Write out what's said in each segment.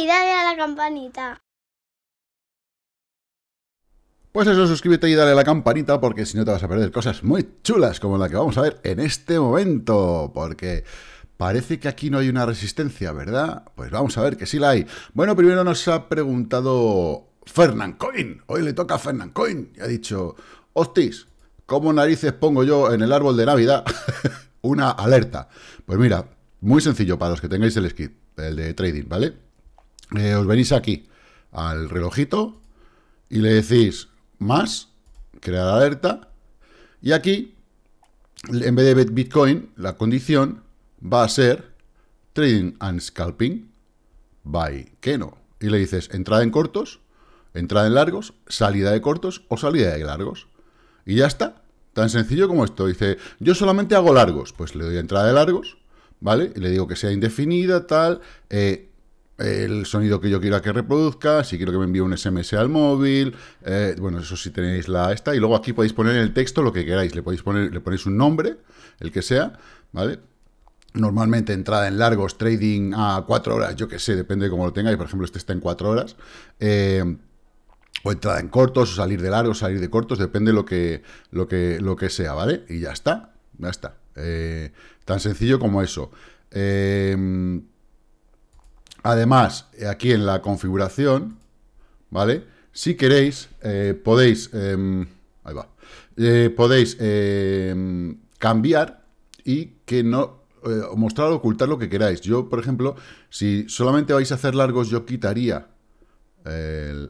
y dale a la campanita. Pues eso, suscríbete y dale a la campanita porque si no te vas a perder cosas muy chulas como la que vamos a ver en este momento. Porque parece que aquí no hay una resistencia, ¿verdad? Pues vamos a ver que sí la hay. Bueno, primero nos ha preguntado Fernand Coin. Hoy le toca a Fernand Coin. Y ha dicho, hostis, ¿cómo narices pongo yo en el árbol de Navidad una alerta? Pues mira, muy sencillo para los que tengáis el skip, el de trading, ¿vale? Eh, os venís aquí al relojito y le decís más, crear alerta, y aquí, en vez de Bitcoin, la condición va a ser trading and scalping by Keno. Y le dices entrada en cortos, entrada en largos, salida de cortos o salida de largos. Y ya está. Tan sencillo como esto. Dice, yo solamente hago largos. Pues le doy entrada de largos, ¿vale? Y le digo que sea indefinida, tal. Eh, el sonido que yo quiera que reproduzca, si quiero que me envíe un SMS al móvil, eh, bueno, eso sí tenéis la esta, y luego aquí podéis poner en el texto lo que queráis, le podéis poner, le ponéis un nombre, el que sea, ¿vale? Normalmente entrada en largos, trading a cuatro horas, yo que sé, depende de cómo lo tengáis, por ejemplo, este está en cuatro horas, eh, o entrada en cortos, o salir de largos, salir de cortos, depende lo que, lo que, lo que sea, ¿vale? Y ya está, ya está. Eh, tan sencillo como eso. Eh, Además, aquí en la configuración, ¿vale? Si queréis, eh, podéis... Em, ahí va. Eh, podéis em, cambiar y que no... Eh, mostrar o ocultar lo que queráis. Yo, por ejemplo, si solamente vais a hacer largos, yo quitaría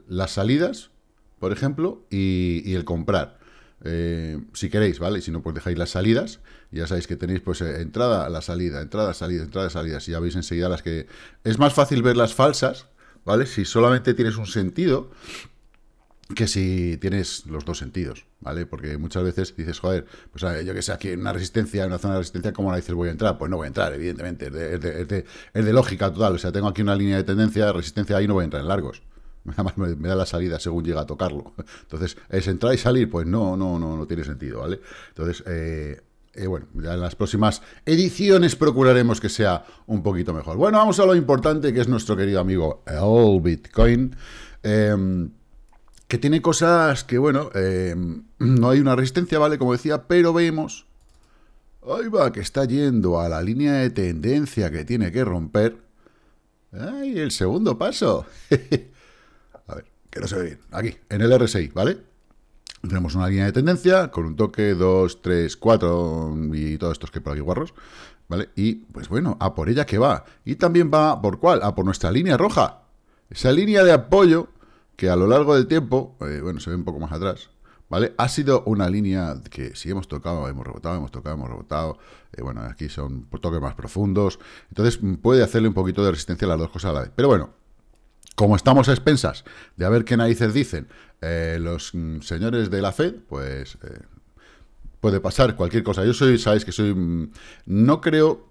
las salidas, por ejemplo, y el comprar. Eh, si queréis, ¿vale? si no, pues dejáis las salidas. Ya sabéis que tenéis, pues, eh, entrada, la salida, entrada, salida, entrada, salida. Si ya veis enseguida las que... Es más fácil ver las falsas, ¿vale? Si solamente tienes un sentido que si tienes los dos sentidos, ¿vale? Porque muchas veces dices, joder, pues yo que sé, aquí en una resistencia, en una zona de resistencia, ¿cómo la dices voy a entrar? Pues no voy a entrar, evidentemente, es de, lógica total, o sea, tengo aquí una línea de tendencia, de resistencia, ahí no voy a entrar en largos, me, me da la salida según llega a tocarlo. Entonces, ¿es entrar y salir? Pues no, no, no, no tiene sentido, ¿vale? Entonces, eh, eh, bueno, ya en las próximas ediciones procuraremos que sea un poquito mejor. Bueno, vamos a lo importante que es nuestro querido amigo el Bitcoin. Em, que tiene cosas que, bueno, em, no hay una resistencia, ¿vale? Como decía, pero vemos, ahí va, que está yendo a la línea de tendencia que tiene que romper. ¡Ay, el segundo paso! que no se ve bien, aquí, en el RSI, ¿vale? Tenemos una línea de tendencia con un toque 2, 3, 4 y todos estos que por aquí guarros, ¿vale? Y pues bueno, a por ella que va. Y también va por cuál? A por nuestra línea roja. Esa línea de apoyo que a lo largo del tiempo, eh, bueno, se ve un poco más atrás, ¿vale? Ha sido una línea que si hemos tocado, hemos rebotado, hemos tocado, hemos rebotado. Eh, bueno, aquí son toques más profundos. Entonces puede hacerle un poquito de resistencia a las dos cosas a la vez. Pero bueno, como estamos a expensas de a ver qué narices dicen eh, los mm, señores de la Fed, pues eh, puede pasar cualquier cosa. Yo soy, sabéis que soy... Mm, no creo...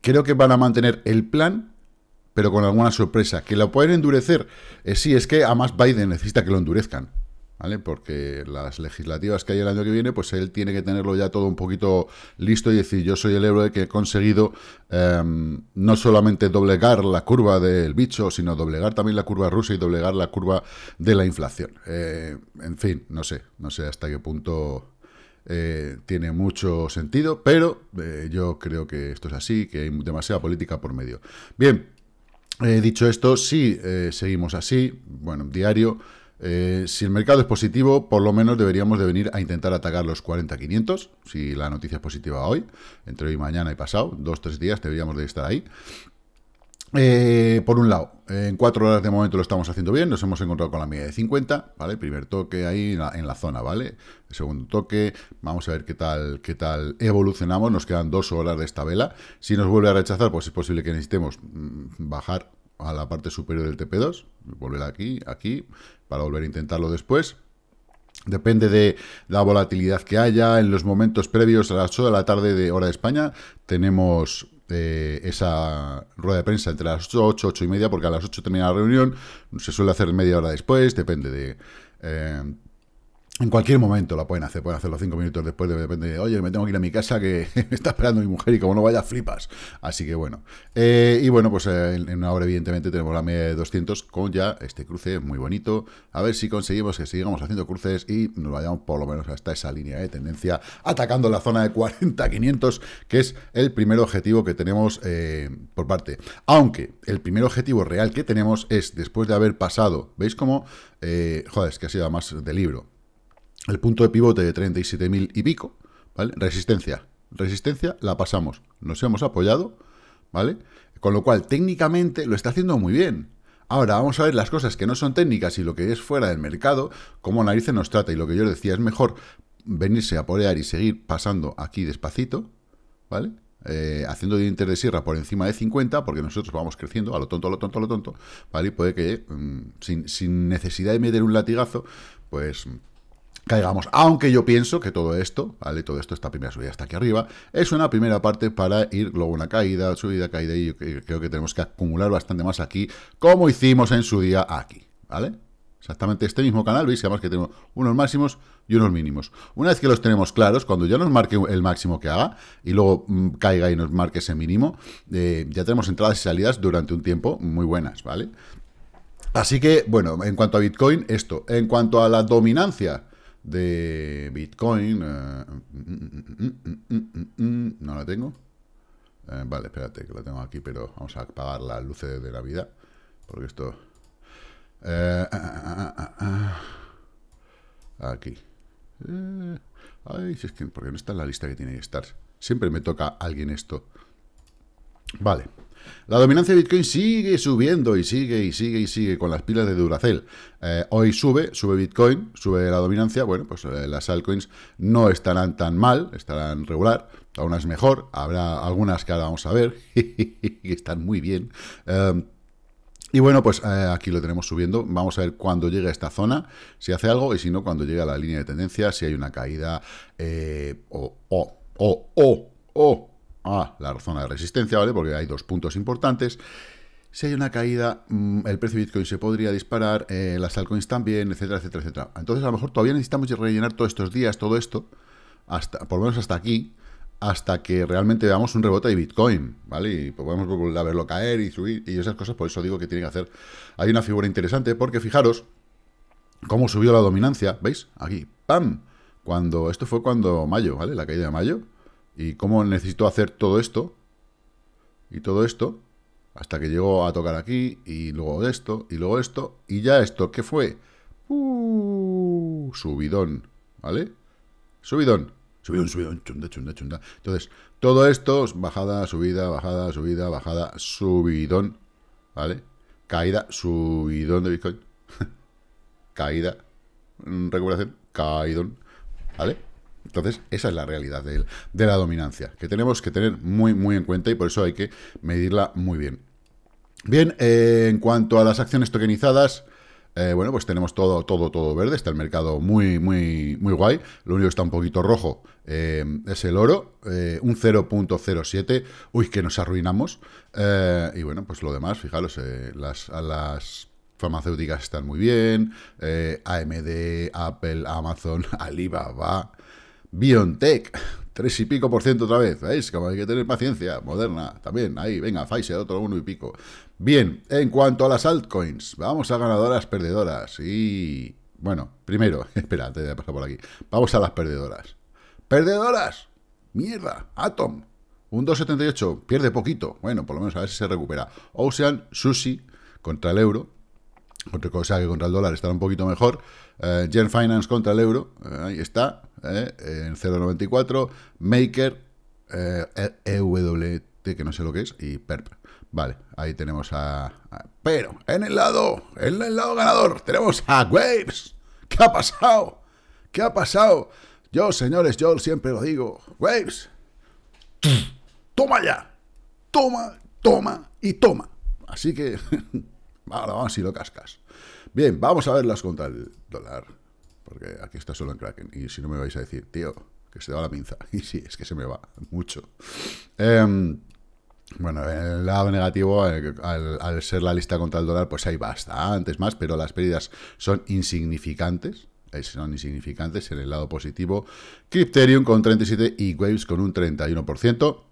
Creo que van a mantener el plan, pero con alguna sorpresa. Que lo pueden endurecer. Eh, sí, es que además Biden necesita que lo endurezcan. ¿vale? Porque las legislativas que hay el año que viene, pues él tiene que tenerlo ya todo un poquito listo y decir, yo soy el héroe que he conseguido em, no solamente doblegar la curva del bicho, sino doblegar también la curva rusa y doblegar la curva de la inflación. Eh, en fin, no sé, no sé hasta qué punto... Eh, tiene mucho sentido, pero eh, yo creo que esto es así, que hay demasiada política por medio. Bien, dicho esto, si sí, seguimos así, bueno, diario, eh, si el mercado es positivo, por lo menos deberíamos de venir a intentar atacar los 40-500, si la noticia es positiva hoy, entre hoy, mañana y pasado, dos, tres días deberíamos de estar ahí. Eh, por un lado, en cuatro horas de momento lo estamos haciendo bien, nos hemos encontrado con la media de 50, ¿vale? Primer toque ahí en la, zona, ¿vale? El segundo toque, vamos a ver qué tal, qué tal evolucionamos, nos quedan dos horas de esta vela, si nos vuelve a rechazar, pues es posible que necesitemos mm, bajar a la parte superior del TP2, volver aquí, aquí, para volver a intentarlo después. Depende de la volatilidad que haya. En los momentos previos a las 8 de la tarde de hora de España tenemos eh, esa rueda de prensa entre las 8, 8, y media, porque a las 8 termina la reunión. Se suele hacer media hora después, depende de... Eh, en cualquier momento lo pueden hacer, pueden hacerlo cinco minutos después, depende de, oye, me tengo que ir a mi casa que me está esperando mi mujer y como no vaya, flipas. Así que bueno. Eh, y bueno, pues eh, en, una hora evidentemente tenemos la media de 200 con ya este cruce muy bonito. A ver si conseguimos que sigamos haciendo cruces y nos vayamos por lo menos hasta esa línea de tendencia, atacando la zona de 40-500, que es el primer objetivo que tenemos eh, por parte. Aunque el primer objetivo real que tenemos es, después de haber pasado, ¿veis cómo? joder, es que ha sido más de libro el punto de pivote de 37.000 y pico, ¿vale? Resistencia, resistencia la pasamos, nos hemos apoyado, ¿vale? Con lo cual, técnicamente lo está haciendo muy bien. Ahora, vamos a ver las cosas que no son técnicas y lo que es fuera del mercado, cómo narices nos trata. Y lo que yo decía, es mejor venirse a polear y seguir pasando aquí despacito, ¿vale? Eh, haciendo dientes de sierra por encima de 50, porque nosotros vamos creciendo a lo tonto, a lo tonto, a lo tonto, ¿vale? Y puede que, mm, sin, necesidad de meter un latigazo, pues caigamos. Aunque yo pienso que todo esto, ¿vale? Todo esto, esta primera subida hasta aquí arriba, es una primera parte para ir luego una caída, subida, caída, y creo que tenemos que acumular bastante más aquí, como hicimos en su día aquí, ¿vale? Exactamente este mismo canal, veis, además que tenemos unos máximos y unos mínimos. Una vez que los tenemos claros, cuando ya nos marque el máximo que haga y luego mm, caiga y nos marque ese mínimo, eh, ya tenemos entradas y salidas durante un tiempo muy buenas, ¿vale? Así que, bueno, en cuanto a Bitcoin, esto. En cuanto a la dominancia, de Bitcoin. Eh, no la tengo. Eh, vale, espérate, que la tengo aquí, pero vamos a apagar las luces de Navidad. Porque esto... aquí. Porque no está en la lista que tiene que estar. Siempre me toca alguien esto. Vale. La dominancia de Bitcoin sigue subiendo y sigue y sigue y sigue con las pilas de Duracell. Eh, hoy sube, sube Bitcoin, sube la dominancia. Bueno, pues eh, las altcoins no estarán tan mal, estarán regular. Aún es mejor, habrá algunas que ahora vamos a ver, que están muy bien. Em, y bueno, pues eh, aquí lo tenemos subiendo. Vamos a ver cuando llega a esta zona, si hace algo, y si no, cuando llega a la línea de tendencia, si hay una caída, o, o, o, o, o, Ah, la zona de resistencia, ¿vale? Porque hay dos puntos importantes. Si hay una caída, mm, el precio de Bitcoin se podría disparar, eh, las altcoins también, etcétera, etcétera, etcétera. Entonces, a lo mejor todavía necesitamos rellenar todos estos días, todo esto, hasta, por lo menos hasta aquí, hasta que realmente veamos un rebote de Bitcoin, ¿vale? Y podemos volver a verlo caer y subir y esas cosas, por eso digo que tiene que hacer. Hay una figura interesante, porque fijaros cómo subió la dominancia, ¿veis? Aquí, ¡pam! Cuando, esto fue cuando mayo, ¿vale? La caída de mayo y cómo necesito hacer todo esto y todo esto hasta que llego a tocar aquí y luego esto y luego esto y ya esto, ¿qué fue? Uh, subidón, ¿vale? Subidón, subidón, subidón, Entonces, todo esto, bajada, subida, bajada, subida, bajada, subidón, ¿vale? Caída, subidón de Bitcoin. Caída, mm, recuperación, caidón, ¿vale? Entonces, esa es la realidad de, la dominancia, que tenemos que tener muy, muy en cuenta y por eso hay que medirla muy bien. Bien, eh, en cuanto a las acciones tokenizadas, eh, bueno, pues tenemos todo, todo, todo verde. Está el mercado muy, muy, muy guay. Lo único que está un poquito rojo eh, es el oro, un 0.07. Uy, que nos arruinamos. y bueno, pues lo demás, fijaros, las, las farmacéuticas están muy bien. AMD, Apple, Amazon, Alibaba. BioNTech, 3 y pico por ciento otra vez, ¿veis? Como hay que tener paciencia, Moderna también, ahí, venga, Pfizer, otro uno y pico. Bien, en cuanto a las altcoins, vamos a ganadoras, perdedoras y... Bueno, primero, espera, te voy a pasar por aquí. Vamos a las perdedoras. ¡Perdedoras! ¡Mierda! Atom, un 2,78, pierde poquito. Bueno, por lo menos a ver si se recupera. Ocean, Sushi, contra el euro, otra cosa que contra el dólar estará un poquito mejor. Eh, Gen Finance contra el euro, eh, ahí está, eh, en 0.94. Maker, EWT, e, e que no sé lo que es, y PERP. Vale, ahí tenemos a, a, Pero en el lado, en el lado ganador, tenemos a Waves. ¿Qué ha pasado? ¿Qué ha pasado? Yo, señores, yo siempre lo digo. Waves, toma ya. Toma, toma y toma. Así que Ahora vamos si lo cascas. Bien, vamos a verlas contra el dólar. Porque aquí está solo en Kraken. Y si no me vais a decir, tío, que se te va la pinza. Y sí, es que se me va mucho. Em, bueno, el lado negativo, eh, al, ser la lista contra el dólar, pues hay bastantes más, pero las pérdidas son insignificantes. Eh, son insignificantes en el lado positivo. Crypterium con 37 y Waves con un 31%.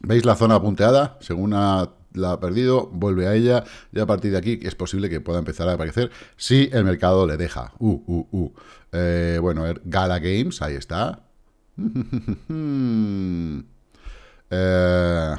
¿Veis la zona punteada? Según una la ha perdido, vuelve a ella, y a partir de aquí es posible que pueda empezar a aparecer si el mercado le deja. Uh, uh, uh. Eh, bueno, er, Gala Games, ahí está. Eh,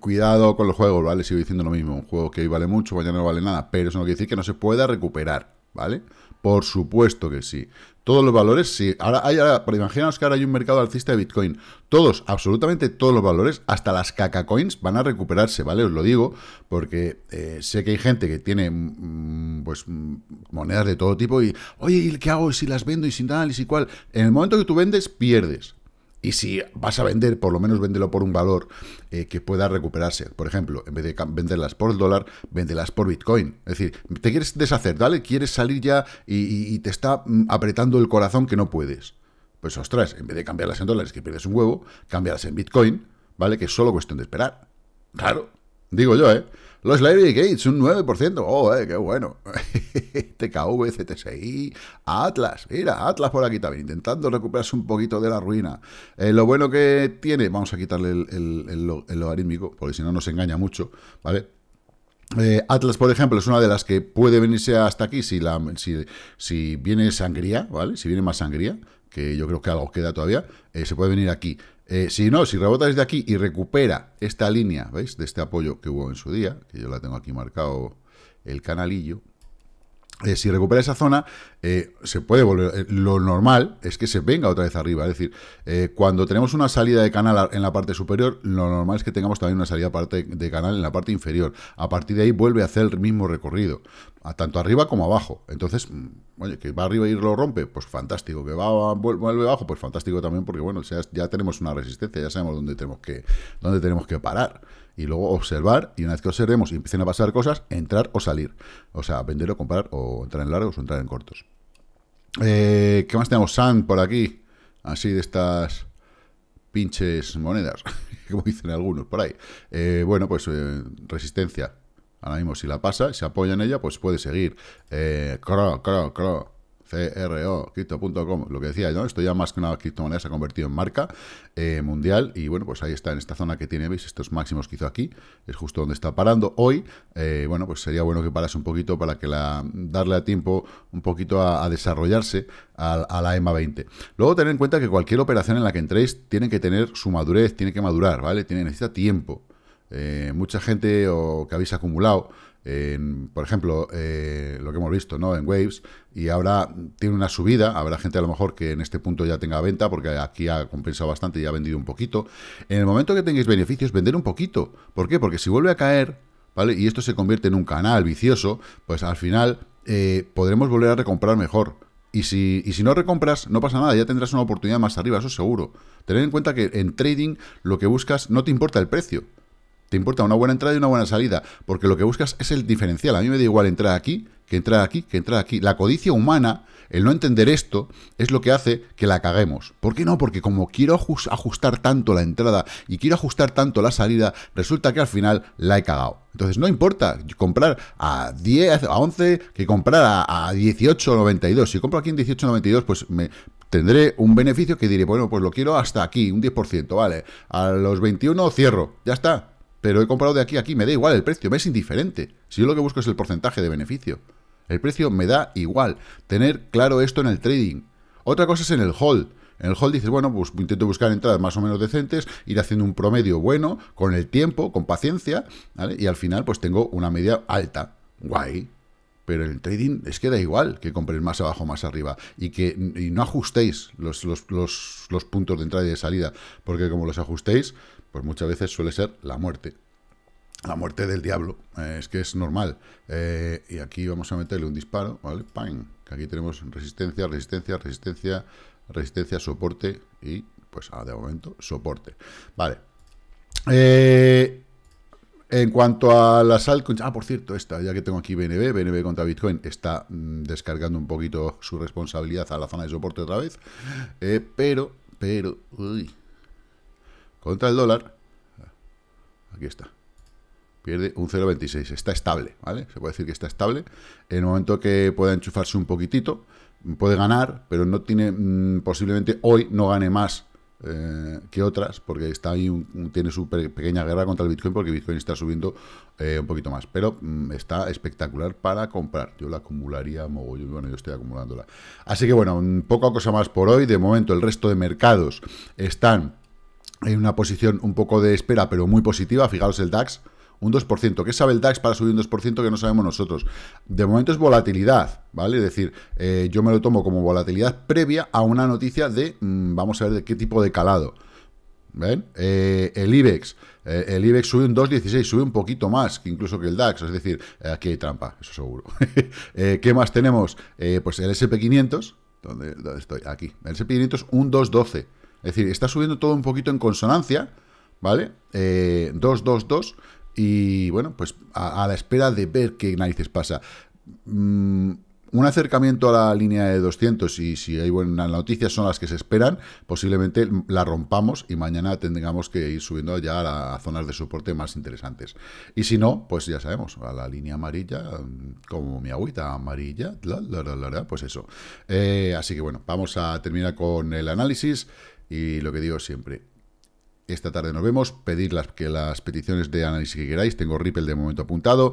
cuidado con los juegos, ¿vale? Sigo diciendo lo mismo. Un juego que hoy vale mucho, mañana no vale nada, pero eso no quiere decir que no se pueda recuperar. ¿vale? Por supuesto que sí. Todos los valores, sí. Ahora, hay, ahora, imaginaos que ahora hay un mercado alcista de Bitcoin. Todos, absolutamente todos los valores, hasta las caca coins, van a recuperarse, ¿vale? Os lo digo, porque eh, sé que hay gente que tiene, mm, mm, pues, mm, monedas de todo tipo y, oye, ¿y qué hago? si las vendo? ¿Y sin tal? ¿Y si En el momento que tú vendes, pierdes. Y si vas a vender, por lo menos véndelo por un valor eh, que pueda recuperarse. Por ejemplo, en vez de venderlas por el dólar, véndelas por Bitcoin. Es decir, te quieres deshacer, ¿vale? Quieres salir ya y, te está mm, apretando el corazón que no puedes. Pues ostras, en vez de cambiarlas en dólares, que pierdes un huevo, cambiarlas en Bitcoin, ¿vale? Que es solo cuestión de esperar. Claro, Digo yo, ¿eh? Los Larry Gates, un 9%. ¡Oh, eh, qué bueno! TKV, este CTSI, Atlas. Mira, Atlas por aquí también, intentando recuperarse un poquito de la ruina. Eh, lo bueno que tiene... Vamos a quitarle el, logarítmico, porque si no nos engaña mucho, ¿vale? Eh, Atlas, por ejemplo, es una de las que puede venirse hasta aquí si, la, si, si viene sangría, ¿vale? Si viene más sangría, que yo creo que algo queda todavía, eh, se puede venir aquí. Eh, si no, si rebota desde aquí y recupera esta línea, ¿veis? De este apoyo que hubo en su día, que yo la tengo aquí marcado el canalillo, eh, si recupera esa zona, eh, se puede volver. lo normal es que se venga otra vez arriba. Es decir, cuando tenemos una salida de canal en la parte superior, lo normal es que tengamos también una salida de canal en la parte inferior. A partir de ahí vuelve a hacer el mismo recorrido a tanto arriba como abajo. Entonces, mm, oye, que va arriba y lo rompe, pues fantástico. Que va, vuelve abajo, pues fantástico también, porque bueno, ya, tenemos una resistencia, ya sabemos dónde tenemos que, dónde tenemos que parar. Y luego observar, y una vez que observemos y empiecen a pasar cosas, entrar o salir. O sea, vender o comprar, o entrar en largos o entrar en cortos. Eh, ¿Qué más tenemos? san por aquí. Así de estas pinches monedas, como dicen algunos por ahí. Eh, bueno, pues eh, resistencia Ahora mismo, si la pasa, se apoya en ella, pues puede seguir. Eh, cro, cro, cro. CRO, lo que decía yo, esto ya más que una criptomoneda se ha convertido en marca eh, mundial y bueno, pues ahí está en esta zona que tiene, veis, estos máximos que hizo aquí, es justo donde está parando hoy, eh, bueno, pues sería bueno que parase un poquito para que la darle a tiempo un poquito a, desarrollarse a, a, la EMA 20. Luego tener en cuenta que cualquier operación en la que entréis tiene que tener su madurez, tiene que madurar, ¿vale? Tiene, necesita tiempo, eh, mucha gente o que habéis acumulado, en, por ejemplo, eh, lo que hemos visto ¿no? en Waves, y ahora tiene una subida, habrá gente a lo mejor que en este punto ya tenga venta, porque aquí ha compensado bastante y ha vendido un poquito. En el momento que tengáis beneficios, vender un poquito. ¿Por qué? Porque si vuelve a caer, ¿vale? Y esto se convierte en un canal vicioso, pues al final eh, podremos volver a recomprar mejor. Y si, y si, no recompras, no pasa nada, ya tendrás una oportunidad más arriba, eso seguro. Tened en cuenta que en trading lo que buscas no te importa el precio. Te importa una buena entrada y una buena salida, porque lo que buscas es el diferencial. A mí me da igual entrar aquí, que entrar aquí, que entrar aquí. La codicia humana, el no entender esto, es lo que hace que la caguemos. ¿Por qué no? Porque como quiero ajustar tanto la entrada y quiero ajustar tanto la salida, resulta que al final la he cagado. Entonces no importa comprar a 10, a 11, que comprar a, a 18,92. Si compro aquí en 18,92, pues me, tendré un beneficio que diré, bueno, pues lo quiero hasta aquí, un 10%, vale. A los 21 cierro, ya está pero he comprado de aquí a aquí, me da igual el precio, me es indiferente. Si yo lo que busco es el porcentaje de beneficio. El precio me da igual. Tener claro esto en el trading. Otra cosa es en el hold. En el hold dices, bueno, pues intento buscar entradas más o menos decentes, ir haciendo un promedio bueno, con el tiempo, con paciencia, ¿vale? Y al final, pues tengo una media alta. Guay. Pero en el trading es que da igual que compréis más abajo, más arriba. Y que no ajustéis los, los puntos de entrada y de salida. Porque como los ajustéis, pues muchas veces suele ser la muerte. La muerte del diablo, eh, es que es normal. Eh, y aquí vamos a meterle un disparo, ¿vale? Que aquí tenemos resistencia, resistencia, resistencia, resistencia, soporte y, pues ah, de momento, soporte. Vale. Eh, en cuanto a la altcoins, ah, por cierto, esta, ya que tengo aquí BNB, BNB contra Bitcoin, está mm, descargando un poquito su responsabilidad a la zona de soporte otra vez, pero, pero, uy, contra el dólar, aquí está, pierde un 0,26, está estable, ¿vale? Se puede decir que está estable, en el momento que pueda enchufarse un poquitito, puede ganar, pero no tiene, mm, posiblemente hoy no gane más eh, que otras, porque está ahí tiene su pequeña guerra contra el Bitcoin, porque Bitcoin está subiendo eh, un poquito más, pero mm, está espectacular para comprar, yo la acumularía mogollón, bueno, yo estoy acumulándola. Así que bueno, mm, poca cosa más por hoy, de momento el resto de mercados están hay una posición un poco de espera, pero muy positiva. Fijaros el DAX, un 2%. ¿Qué sabe el DAX para subir un 2% que no sabemos nosotros? De momento es volatilidad, ¿vale? Es decir, eh, yo me lo tomo como volatilidad previa a una noticia de, mm, vamos a ver de qué tipo de calado. ¿Ven? Eh, el IBEX. Eh, el IBEX sube un 2,16, sube un poquito más que incluso que el DAX. Es decir, aquí hay trampa, eso seguro. ¿Qué más tenemos? pues el SP500. ¿Dónde, ¿Dónde, estoy? Aquí. El SP500 un 2,12. Es decir, está subiendo todo un poquito en consonancia, ¿vale? 2, 2, 2. Y bueno, pues a, la espera de ver qué narices pasa. Mmm un acercamiento a la línea de 200 y si hay buenas noticias son las que se esperan, posiblemente la rompamos y mañana tengamos que ir subiendo ya a, zonas de soporte más interesantes. Y si no, pues ya sabemos, a la línea amarilla, mm, como mi agüita amarilla, la, pues eso. Eh, así que bueno, vamos a terminar con el análisis y lo que digo siempre, esta tarde nos vemos, pedir que las peticiones de análisis que queráis, tengo Ripple de momento apuntado